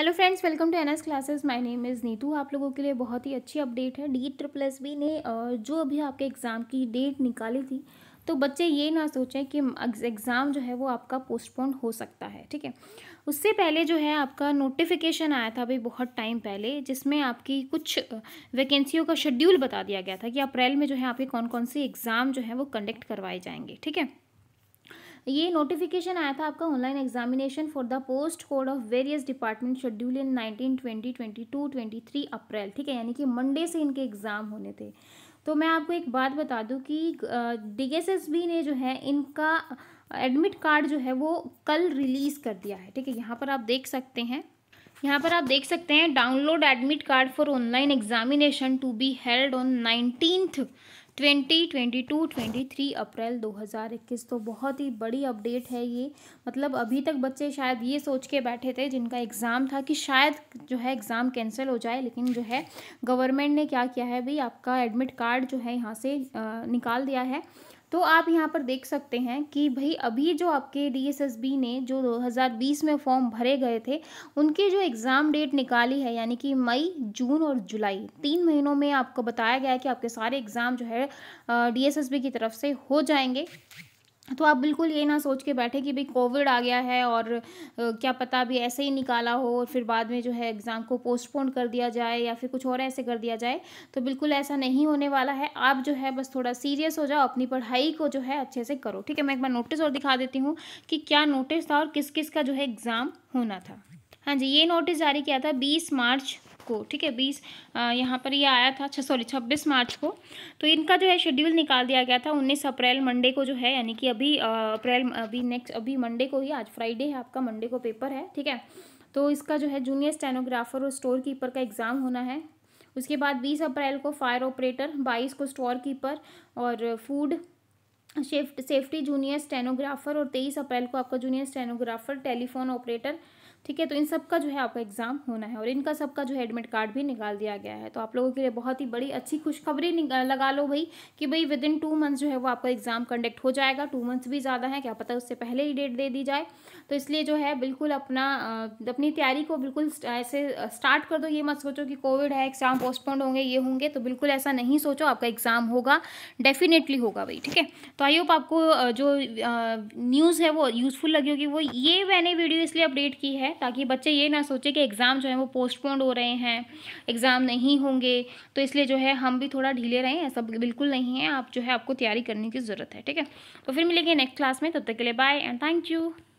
hello friends welcome to N S classes my name is Neetu आप लोगों के लिए बहुत ही अच्छी अपडेट है डी ट्रिपल एस बी ने जो अभी आपके एग्ज़ाम की डेट निकाली थी तो बच्चे ये ना सोचें कि एग्ज़ाम जो है वो आपका पोस्टपोन हो सकता है ठीक है उससे पहले जो है आपका नोटिफिकेशन आया था अभी बहुत टाइम पहले जिसमें आपकी कुछ वैकेंसीयों का शेड्यूल बता दिया गया था कि अप्रैल में जो है आपके कौन कौन से एग्ज़ाम जो है वो कंडक्ट करवाए जाएंगे ठीक है ये नोटिफिकेशन आया था आपका online examination for the post code of various department schedule in nineteen twenty twenty two twenty three April ठीक है यानी कि मंडे से इनके एग्ज़ाम होने थे तो मैं आपको एक बात बता दूं कि डीएसएसबी ने जो है इनका एडमिट कार्ड जो है वो कल रिलीज़ कर दिया है ठीक है यहाँ पर आप देख सकते हैं यहाँ पर आप देख सकते हैं download admit card for online examination to be held on nineteenth twenty twenty two twenty three April दो हज़ार इक्कीस तो बहुत ही बड़ी अपडेट है ये मतलब अभी तक बच्चे शायद ये सोच के बैठे थे जिनका एग्ज़ाम था कि शायद जो है एग्ज़ाम कैंसिल हो जाए लेकिन जो है गवर्नमेंट ने क्या किया है भाई आपका एडमिट कार्ड जो है यहाँ से निकाल दिया है तो आप यहाँ पर देख सकते हैं कि भाई अभी जो आपके डी ने जो 2020 में फॉर्म भरे गए थे उनके जो एग्ज़ाम डेट निकाली है यानी कि मई जून और जुलाई तीन महीनों में आपको बताया गया है कि आपके सारे एग्ज़ाम जो है डी की तरफ से हो जाएंगे तो आप बिल्कुल ये ना सोच के बैठे कि भाई कोविड आ गया है और क्या पता अभी ऐसे ही निकाला हो और फिर बाद में जो है एग्ज़ाम को पोस्टपोन कर दिया जाए या फिर कुछ और ऐसे कर दिया जाए तो बिल्कुल ऐसा नहीं होने वाला है आप जो है बस थोड़ा सीरियस हो जाओ अपनी पढ़ाई को जो है अच्छे से करो ठीक है मैं एक बार नोटिस और दिखा देती हूँ कि क्या नोटिस था और किस किस का जो है एग्ज़ाम होना था हाँ जी ये नोटिस जारी किया था बीस मार्च को ठीक है बीस यहाँ पर ये यह आया था छः सॉरी छब्बीस मार्च को तो इनका जो है शेड्यूल निकाल दिया गया था उन्नीस अप्रैल मंडे को जो है यानी कि अभी अप्रैल अभी नेक्स्ट अभी मंडे को ही आज फ्राइडे है आपका मंडे को पेपर है ठीक है तो इसका जो है जूनियर स्टेनोग्राफर और स्टोर कीपर का एग्ज़ाम होना है उसके बाद बीस अप्रैल को फायर ऑपरेटर बाईस को स्टोर कीपर और food safety safety junior stenographer और तेईस अप्रैल को आपका जूनियर स्टेनोग्राफर टेलीफोन ऑपरेटर ठीक है तो इन सब का जो है आपका एग्ज़ाम होना है और इनका सबका जो है एडमिट कार्ड भी निकाल दिया गया है तो आप लोगों के लिए बहुत ही बड़ी अच्छी खुशखबरी लगा लो भाई कि भाई विद इन टू मंथ्स जो है वो आपका एग्ज़ाम कंडक्ट हो जाएगा टू मंथ्स भी ज़्यादा है क्या पता उससे पहले ही डेट दे दी जाए तो इसलिए जो है बिल्कुल अपना अपनी तैयारी को बिल्कुल ऐसे स्टार्ट कर दो ये मत सोचो कि कोविड है एग्ज़ाम पोस्टपोन होंगे ये होंगे तो बिल्कुल ऐसा नहीं सोचो आपका एग्ज़ाम होगा डेफिनेटली होगा भाई ठीक है तो आई होप आपको जो न्यूज़ है वो यूज़फुल लगी होगी वो ये मैंने वीडियो इसलिए अपडेट की है है ताकि बच्चे ये ना सोचे कि एग्ज़ाम जो है वो पोस्टपोन्ड हो रहे हैं एग्ज़ाम नहीं होंगे तो इसलिए जो है हम भी थोड़ा ढीले रहें ऐसा बिल्कुल नहीं है आप जो है आपको तैयारी करने की ज़रूरत है ठीक है तो फिर मिलेंगे नेक्स्ट क्लास में तब तक के लिए बाय एंड थैंक यू